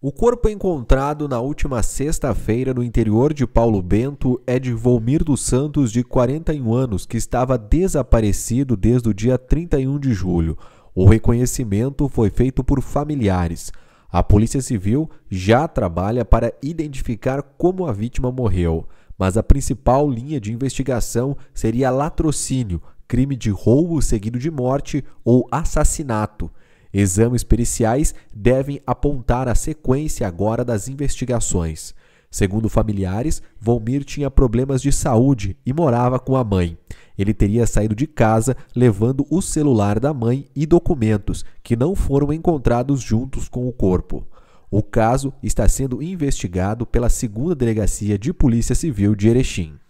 O corpo é encontrado na última sexta-feira no interior de Paulo Bento é de Volmir dos Santos, de 41 anos, que estava desaparecido desde o dia 31 de julho. O reconhecimento foi feito por familiares. A Polícia Civil já trabalha para identificar como a vítima morreu, mas a principal linha de investigação seria latrocínio, crime de roubo seguido de morte ou assassinato. Exames periciais devem apontar a sequência agora das investigações. Segundo familiares, Volmir tinha problemas de saúde e morava com a mãe. Ele teria saído de casa levando o celular da mãe e documentos, que não foram encontrados juntos com o corpo. O caso está sendo investigado pela segunda delegacia de Polícia Civil de Erechim.